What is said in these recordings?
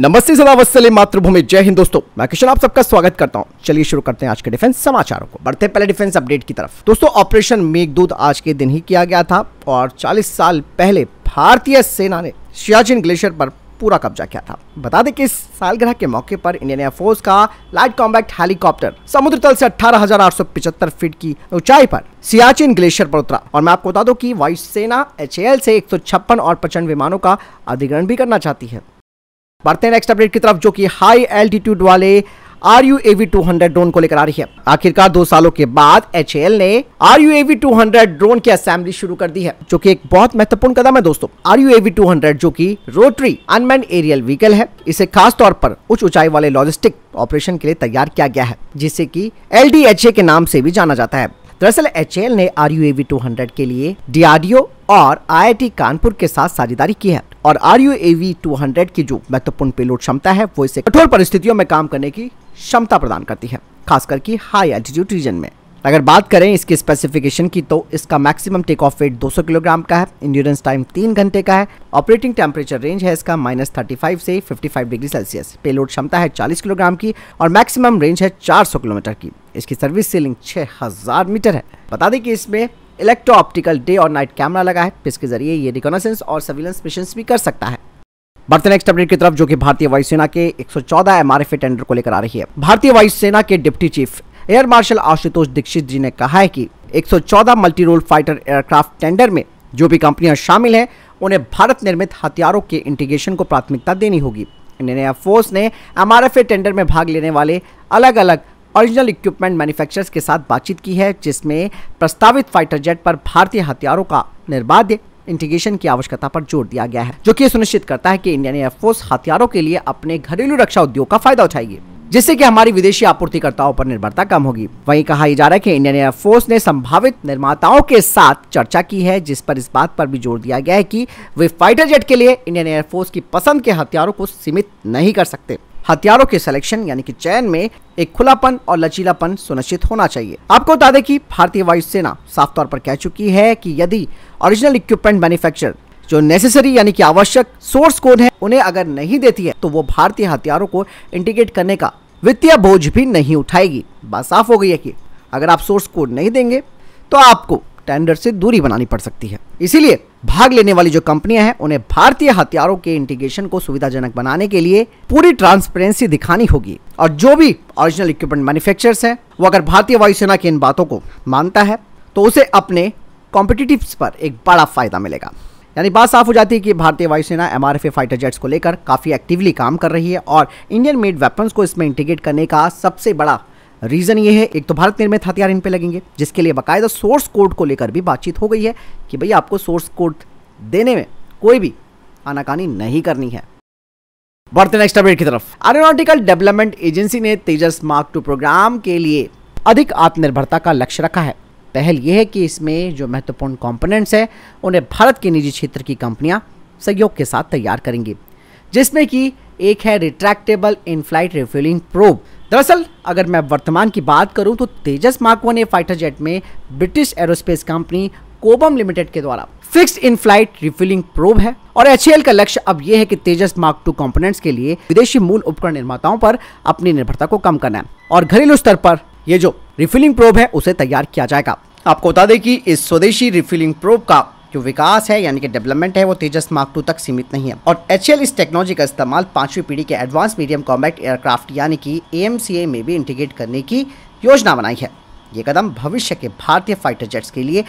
नमस्ते सदावत्सले मातृभूमि जय हिंद दोस्तों मैं किशन आप सबका स्वागत करता हूं चलिए शुरू करते हैं आज के डिफेंस समाचारों को बढ़ते हैं पहले डिफेंस अपडेट की तरफ दोस्तों ऑपरेशन मेघदूत आज के दिन ही किया गया था और 40 साल पहले भारतीय सेना ने सियाचिन ग्लेशियर पर पूरा कब्जा किया था बता दें कि इस सालग्रह के मौके पर इंडियन एयरफोर्स का लाइट कॉम्बैक्ट हेलीकॉप्टर समुद्र तल से अठारह फीट की ऊंचाई पर सियाचिन ग्लेशियर पर उतरा और मैं आपको बता दूं कि वायुसेना एच से एक और प्रचंड विमानों का अधिग्रहण भी करना चाहती है बढ़ते हैं नेक्स्ट अपडेट की तरफ जो कि हाई एल्टीट्यूड वाले R U A V two hundred drone को लेकर आ रही है आखिरकार दो सालों के बाद एच ने R U A V two hundred drone की असेंबली शुरू कर दी है जो कि एक बहुत महत्वपूर्ण कदम है दोस्तों R U A V two hundred जो कि रोटरी अनमैन एरियल व्हीकल है इसे खास तौर पर उच्च ऊंचाई वाले लॉजिस्टिक ऑपरेशन के लिए तैयार किया गया है जिसे की एल के नाम से भी जाना जाता है दरअसल एच ने R U A V two hundred के लिए ओ और टी कानपुर के साथ साझेदारी की है और R U A V two hundred की जो महत्वपूर्ण पेलोड क्षमता है वो इसे कठोर परिस्थितियों में काम करने की क्षमता प्रदान करती है खासकर की हाई एल्टीट्यूड रीजन में अगर बात करें इसके स्पेसिफिकेशन की तो इसका maximum take off weight 200 kilogram का है इंड्योरेंस टाइम तीन घंटे का है ऑपरेटिंग टेम्परेचर रेंज है इसका माइनस थर्टी से 55 डिग्री सेल्सियस पेलोड क्षमता है 40 किलोग्राम की और मैक्सिमम रेंज है 400 किलोमीटर की इसकी सर्विस सीलिंग 6000 मीटर है बता दें कि इसमें इलेक्ट्रो ऑप्टिकल डे और नाइट कैमरा लगा है जिसके जरिए ये रिकॉनसेंस और सर्विलेंस मिशन भी कर सकता है बढ़ते नेक्स्ट अपडेट की तरफ जो कि भारतीय वायुसेना के 114 सौ एमआरएफ टेंडर को लेकर आ रही है भारतीय वायुसेना के deputy chief air marshal Ashutosh Dikshit ji ने कहा है कि 114 सौ multi role fighter aircraft tender में जो भी कंपनियां शामिल हैं उन्हें भारत निर्मित हथियारों के इंटीग्रेशन को प्राथमिकता देनी होगी इंडियन एयरफोर्स ने एम टेंडर में भाग लेने वाले अलग अलग ओरिजिनल इक्विपमेंट मैन्युफैक्चरर्स के साथ बातचीत की है जिसमें प्रस्तावित फाइटर जेट पर भारतीय हथियारों का निर्बाध इंटीग्रेशन की आवश्यकता पर जोर दिया गया है जो कि सुनिश्चित करता है कि इंडियन एयरफोर्स हथियारों के लिए अपने घरेलू रक्षा उद्योग का फायदा उठाएगी जिससे कि हमारी विदेशी आपूर्तिकर्ताओं पर निर्भरता कम होगी वहीं कहा जा रहा है कि इंडियन एयरफोर्स ने संभावित निर्माताओं के साथ चर्चा की है जिस पर इस बात पर भी जोर दिया गया है कि वे फाइटर जेट के लिए इंडियन एयरफोर्स की पसंद के हथियारों को सीमित नहीं कर सकते हथियारों के सिलेक्शन यानी कि चयन में एक खुलापन और लचीलापन सुनिश्चित होना चाहिए आपको बता दें कि भारतीय वायुसेना साफ तौर पर कह चुकी है कि यदि ओरिजिनल इक्विपमेंट मैन्युफैक्चर जो नेसेसरी यानी कि आवश्यक सोर्स कोड है उन्हें अगर नहीं देती है तो वो भारतीय हथियारों को इंटीग्रेट करने का वित्तीय बोझ भी नहीं उठाएगी बात साफ हो गई है कि अगर आप सोर्स कोड नहीं देंगे तो आपको टेंडर से दूरी बनानी पड़ सकती है इसीलिए भाग लेने वाली जो कंपनियां हैं उन्हें भारतीय हथियारों के इंटीग्रेशन को सुविधाजनक बनाने के लिए पूरी ट्रांसपेरेंसी दिखानी होगी और जो भी ओरिजिनल इक्विपमेंट मैन्युफैक्चरर्स हैं वो अगर भारतीय वायुसेना की इन बातों को मानता है तो उसे अपने कॉम्पिटिटिव पर एक बड़ा फायदा मिलेगा यानी बात साफ हो जाती है कि भारतीय वायुसेना एम फाइटर जेट्स को लेकर काफ़ी एक्टिवली काम कर रही है और इंडियन मेड वेपन्स को इसमें इंटीग्रेट करने का सबसे बड़ा रीज़न ये है एक तो भारत निर्मित हथियार इन पे लगेंगे जिसके लिए बाकायदा सोर्स कोड को लेकर भी बातचीत हो गई है कि भाई आपको सोर्स कोड देने में कोई भी आनाकानी नहीं करनी है बढ़ते नेक्स्ट अपडेट की तरफ एरोनॉटिकल डेवलपमेंट एजेंसी ने तेजस मार्क टू प्रोग्राम के लिए अधिक आत्मनिर्भरता का लक्ष्य रखा है पहल यह है कि इसमें जो महत्वपूर्ण कॉम्पोनेंट्स हैं उन्हें भारत के निजी क्षेत्र की कंपनियां सहयोग के साथ तैयार करेंगी जिसमें कि एक है retractable in flight refuelling probe दरअसल अगर मैं वर्तमान की बात करूं तो Tejas mark one A fighter jet में British aerospace company Cobham limited के द्वारा fix in flight refilling probe है और एच का लक्ष्य अब यह है कि तेजस मार्क टू कंपोनेंट्स के लिए विदेशी मूल उपकरण निर्माताओं पर अपनी निर्भरता को कम करना है और घरेलू स्तर पर ये जो रिफिलिंग प्रोब है उसे तैयार किया जाएगा आपको बता दें कि इस स्वदेशी रिफिलिंग प्रोब का जो विकास है यानी कि डेवलपमेंट है वो तेजस मार्क टू तक सीमित नहीं है और एच इस टेक्नोलॉजी का इस्तेमाल पांचवी पीढ़ी के एडवांस मीडियम कॉम्बैक्ट एयरक्राफ्ट यानी कि ए में भी इंटीग्रेट करने की योजना बनाई है ये कदम भविष्य के भारतीय फाइटर जेट्स के लिए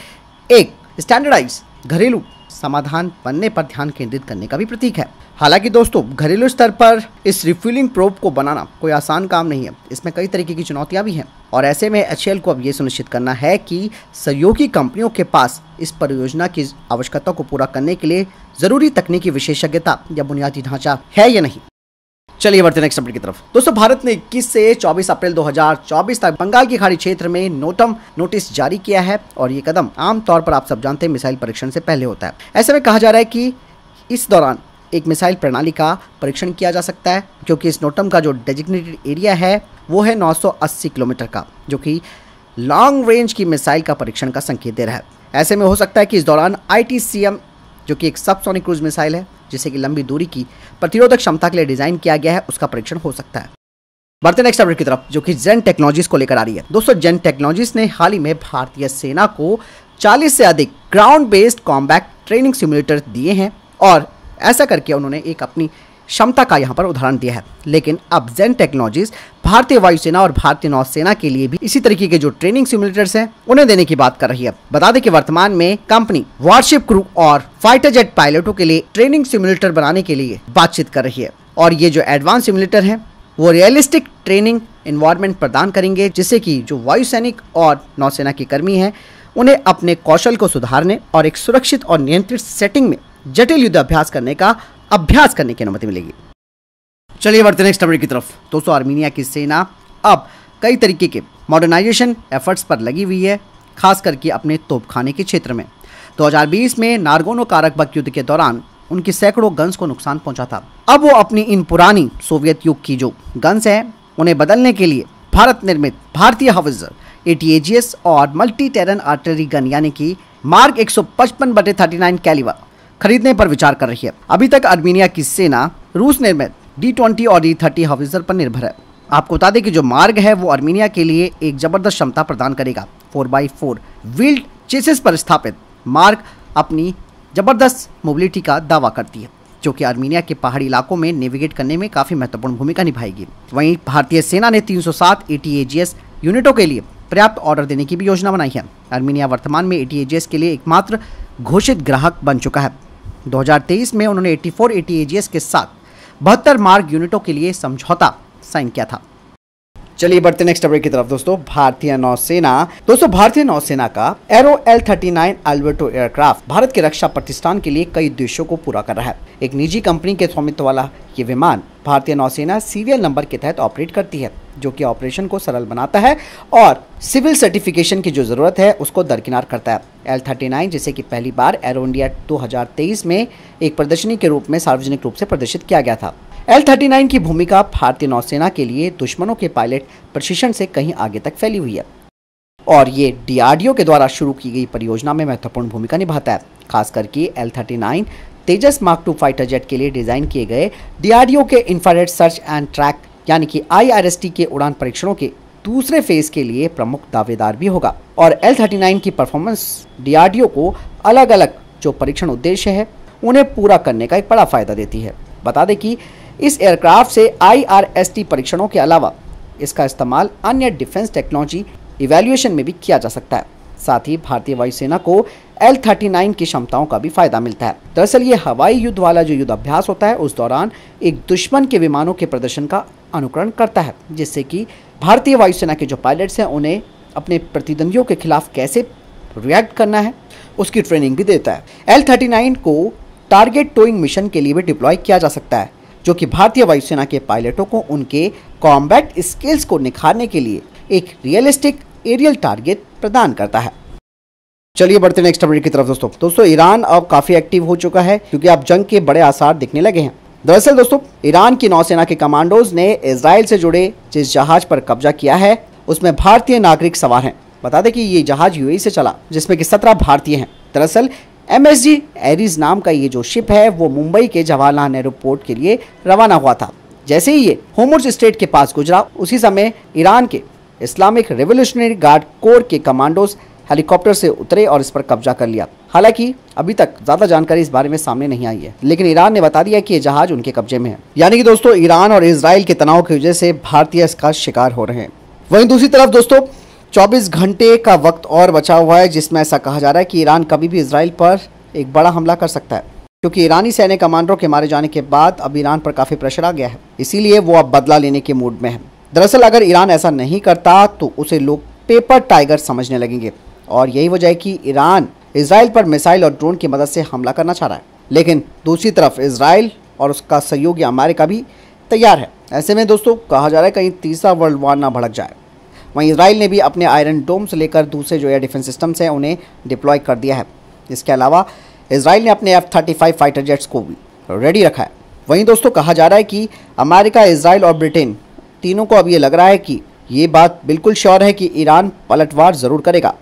एक स्टैंडर्डाइज घरेलू समाधान बनने पर ध्यान केंद्रित करने का भी प्रतीक है हालांकि दोस्तों घरेलू स्तर पर इस रिफ्यूलिंग प्रोब को बनाना कोई आसान काम नहीं है इसमें कई तरीके की चुनौतियां भी हैं और ऐसे में एच को अब ये सुनिश्चित करना है कि सहयोगी कंपनियों के पास इस परियोजना की आवश्यकता को पूरा करने के लिए ज़रूरी तकनीकी विशेषज्ञता या बुनियादी ढांचा है या नहीं चलिए बढ़ते नेक्स्ट अपडेट की तरफ दोस्तों भारत ने 21 से 24 अप्रैल 2024 तक बंगाल की खाड़ी क्षेत्र में नोटम नोटिस जारी किया है और ये कदम आमतौर पर आप सब जानते हैं मिसाइल परीक्षण से पहले होता है ऐसे में कहा जा रहा है कि इस दौरान एक मिसाइल प्रणाली का परीक्षण किया जा सकता है क्योंकि इस नोटम का जो डेजिग्नेटेड एरिया है वो है 980 किलोमीटर का जो कि लॉन्ग रेंज की मिसाइल का परीक्षण का संकेत दे रहा है ऐसे में हो सकता है कि इस दौरान आई जो कि एक सबसोनिक क्रूज मिसाइल है जिसे कि लंबी दूरी की प्रतिरोधक क्षमता के लिए डिज़ाइन किया गया है उसका परीक्षण हो सकता है बढ़ते नेक्स्ट अपडेट की तरफ जो कि जेन टेक्नोलॉजीज को लेकर आ रही है दोस्तों जेन टेक्नोलॉजीज ने हाल ही में भारतीय सेना को 40 से अधिक ground based combat training simulator दिए हैं और ऐसा करके उन्होंने एक अपनी क्षमता का यहाँ पर उदाहरण दिया है लेकिन अब जेन टेक्नोलॉजीज भारतीय वायुसेना और भारतीय नौसेना के लिए भी इसी तरीके के जो ट्रेनिंग सिमुलेटर्स हैं उन्हें देने की बात कर रही है बता दें कि वर्तमान में कंपनी वॉरशिप क्रू और फाइटर जेट पायलटों के लिए ट्रेनिंग सिमुलेटर बनाने के लिए बातचीत कर रही है और ये जो एडवांस सिमुलेटर है वो रियलिस्टिक ट्रेनिंग इन्वायरमेंट प्रदान करेंगे जिससे कि जो वायु सैनिक और नौसेना के कर्मी हैं उन्हें अपने कौशल को सुधारने और एक सुरक्षित और नियंत्रित सेटिंग में जटिल युद्ध अभ्यास करने का अभ्यास करने की अनुमति मिलेगी चलिए बढ़ते नेक्स्ट अपडेट की तरफ दोस्तों आर्मीनिया की सेना अब कई तरीके के मॉडर्नाइजेशन एफर्ट्स पर लगी हुई है खास करके अपने तोपखाने के क्षेत्र में 2020 में नारगोनो कारकबक युद्ध के दौरान उनकी सैकड़ों गन्स को नुकसान पहुंचा था अब वो अपनी इन पुरानी सोवियत युग की जो गन्स हैं उन्हें बदलने के लिए भारत निर्मित भारतीय हवजर ए और मल्टी टेरन आर्टिलरी गन यानी कि मार्ग 155 सौ पचपन बटे थर्टी कैलिवर खरीदने पर विचार कर रही है अभी तक आर्मीनिया की सेना रूस निर्मित डी ट्वेंटी और डी थर्टी हॉविजर पर निर्भर है आपको बता दें कि जो मार्ग है वो आर्मीनिया के लिए एक जबरदस्त क्षमता प्रदान करेगा four by four wheeled chassis पर स्थापित मार्ग अपनी जबरदस्त मोबिलिटी का दावा करती है जो कि आर्मीनिया के पहाड़ी इलाकों में नेविगेट करने में काफ़ी महत्वपूर्ण भूमिका निभाएगी वहीं भारतीय सेना ने 307 सौ यूनिटों के लिए पर्याप्त ऑर्डर देने की भी योजना बनाई है आर्मीनिया वर्तमान में ए के लिए एकमात्र घोषित ग्राहक बन चुका है 2023 में उन्होंने 84 एटीएजीएस के साथ बहत्तर मार्ग यूनिटों के लिए समझौता साइन किया था चलिए बढ़ते नेक्स्ट अपडेट की तरफ दोस्तों भारतीय नौसेना दोस्तों भारतीय नौसेना का aero L thirty nine Alberto aircraft Bharat के रक्षा प्रतिष्ठान के लिए कई उद्देश्यों को पूरा कर रहा है एक निजी कंपनी के स्वामित्व वाला ये विमान भारतीय नौसेना सीरियल नंबर के तहत ऑपरेट करती है जो कि ऑपरेशन को सरल बनाता है और सिविल सर्टिफिकेशन की जो ज़रूरत है उसको दरकिनार करता है एल थर्टी नाइन जिसे कि पहली बार एरो इंडिया 2023 में एक प्रदर्शनी के रूप में सार्वजनिक रूप से प्रदर्शित किया गया था एल थर्टी नाइन की भूमिका भारतीय नौसेना के लिए दुश्मनों के पायलट प्रशिक्षण से कहीं आगे तक फैली हुई है और ये डीआरडीओ के द्वारा शुरू की गई परियोजना में महत्वपूर्ण भूमिका निभाता है खास करके L thirty nine Tejas mark two fighter jet के लिए डिजाइन किए गए डीआरडीओ के इंफ्रारेड सर्च एंड ट्रैक यानी कि आई के उड़ान परीक्षणों के दूसरे फेज के लिए प्रमुख दावेदार भी होगा और एल थर्टी नाइन की परफॉर्मेंस डीआरडीओ को अलग अलग जो परीक्षण उद्देश्य है उन्हें पूरा करने का एक बड़ा फायदा देती है बता दें कि इस एयरक्राफ्ट से आईआरएसटी परीक्षणों के अलावा इसका इस्तेमाल अन्य डिफेंस टेक्नोलॉजी इवेल्युएशन में भी किया जा सकता है साथ ही भारतीय वायुसेना को एल थर्टी नाइन की क्षमताओं का भी फायदा मिलता है दरअसल ये हवाई युद्ध वाला जो युद्ध अभ्यास होता है उस दौरान एक दुश्मन के विमानों के प्रदर्शन का अनुकरण करता है जिससे कि भारतीय वायुसेना के जो पायलट्स हैं उन्हें अपने प्रतिद्वंदियों के खिलाफ कैसे रिएक्ट करना है उसकी ट्रेनिंग भी देता है एल थर्टी नाइन को टारगेट टोइंग मिशन के लिए भी डिप्लॉय किया जा सकता है जो कि भारतीय वायुसेना के पायलटों को उनके कॉम्बैट स्किल्स को निखारने के लिए एक रियलिस्टिक एरियल टारगेट प्रदान करता है चलिए बढ़ते नेक्स्ट अपडेट की तरफ दोस्तों दोस्तों ईरान अब काफ़ी एक्टिव हो चुका है क्योंकि अब जंग के बड़े आसार दिखने लगे हैं दरअसल दोस्तों ईरान की नौसेना के कमांडोज ने इसराइल से जुड़े जिस जहाज पर कब्जा किया है उसमें भारतीय नागरिक सवार हैं बता दें कि ये जहाज यूएई e से चला जिसमें कि सत्रह भारतीय हैं दरअसल एम एस जी एरीज नाम का ये जो शिप है वो मुंबई के जवाहरलाल नेहरू पोर्ट के लिए रवाना हुआ था जैसे ही ये होमर्स स्टेट के पास गुजरा उसी समय ईरान के इस्लामिक रेवोल्यूशनरी गार्ड कोर के कमांडोज हेलीकॉप्टर से उतरे और इस पर कब्जा कर लिया हालांकि अभी तक ज्यादा जानकारी इस बारे में सामने नहीं आई है लेकिन ईरान ने बता दिया कि ये जहाज उनके कब्जे में है यानी कि दोस्तों ईरान और इसराइल के तनाव की वजह से भारतीय इसका शिकार हो रहे हैं वहीं दूसरी तरफ दोस्तों 24 घंटे का वक्त और बचा हुआ है जिसमें ऐसा कहा जा रहा है कि ईरान कभी भी इसराइल पर एक बड़ा हमला कर सकता है क्योंकि ईरानी सैन्य कमांडरों के मारे जाने के बाद अब ईरान पर काफ़ी प्रेशर आ गया है इसीलिए वो अब बदला लेने के मूड में है दरअसल अगर ईरान ऐसा नहीं करता तो उसे लोग पेपर टाइगर समझने लगेंगे और यही वजह है कि ईरान इसराइल पर मिसाइल और ड्रोन की मदद से हमला करना चाह रहा है लेकिन दूसरी तरफ इसराइल और उसका सहयोगी अमेरिका भी तैयार है ऐसे में दोस्तों कहा जा रहा है कहीं तीसरा वर्ल्ड वार ना भड़क जाए वहीं इसराइल ने भी अपने आयरन डोम से लेकर दूसरे जो एयर डिफेंस सिस्टम्स हैं उन्हें डिप्लॉय कर दिया है इसके अलावा इसराइल ने अपने F thirty five fighter jets को रेडी रखा है वहीं दोस्तों कहा जा रहा है कि अमेरिका इसराइल और ब्रिटेन तीनों को अब ये लग रहा है कि ये बात बिल्कुल श्योर है कि ईरान पलटवार ज़रूर करेगा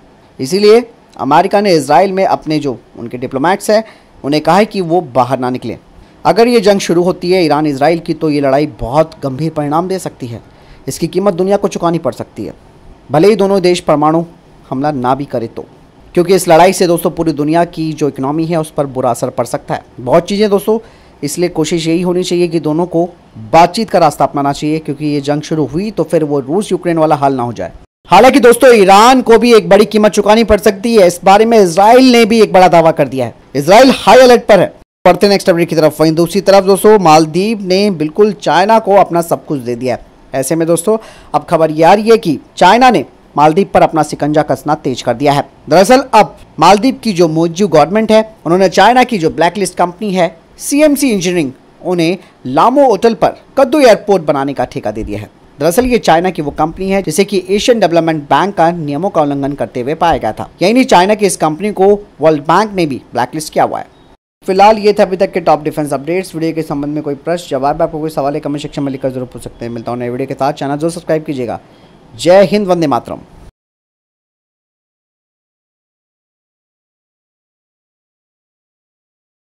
इसीलिए अमेरिका ने इसराइल में अपने जो उनके डिप्लोमेट्स हैं उन्हें कहा है कि वो बाहर ना निकलें अगर ये जंग शुरू होती है ईरान इसराइल की तो ये लड़ाई बहुत गंभीर परिणाम दे सकती है इसकी कीमत दुनिया को चुकानी पड़ सकती है भले ही दोनों देश परमाणु हमला ना भी करे तो क्योंकि इस लड़ाई से दोस्तों पूरी दुनिया की जो इकनॉमी है उस पर बुरा असर पड़ सकता है बहुत चीज़ें दोस्तों इसलिए कोशिश यही होनी चाहिए कि दोनों को बातचीत का रास्ता अपनाना चाहिए क्योंकि ये जंग शुरू हुई तो फिर वो रूस यूक्रेन वाला हाल ना हो जाए हालांकि दोस्तों ईरान को भी एक बड़ी कीमत चुकानी पड़ सकती है इस बारे में इसराइल ने भी एक बड़ा दावा कर दिया है इसराइल हाई अलर्ट पर है पढ़ते नेक्स्ट अपडेट की तरफ वहीं दूसरी तरफ दोस्तों मालदीव ने बिल्कुल चाइना को अपना सब कुछ दे दिया है ऐसे में दोस्तों अब खबर ये आ रही है कि चाइना ने मालदीव पर अपना सिकंजा कसना तेज कर दिया है दरअसल अब मालदीव की जो मोजू गवर्नमेंट है उन्होंने चाइना की जो ब्लैकलिस्ट कंपनी है सीएमसी इंजीनियरिंग उन्हें लामो होटल पर कद्दू एयरपोर्ट बनाने का ठेका दे दिया है दरअसल ये चाइना की वो कंपनी है जिसे कि एशियन डेवलपमेंट बैंक का नियमों का उल्लंघन करते हुए पाया गया था यानी चाइना की इस कंपनी को वर्ल्ड बैंक ने भी ब्लैकलिस्ट किया हुआ है फिलहाल ये थे अभी तक के टॉप डिफेंस अपडेट्स वीडियो के संबंध में कोई प्रश्न जवाब आपको कोई सवाल है कमेंट सेक्शन में लिखकर जरूर पूछ सकते हैं मिलता हूँ नए वीडियो के साथ चैनल जरूर सब्सक्राइब कीजिएगा जय हिंद वंदे मातरम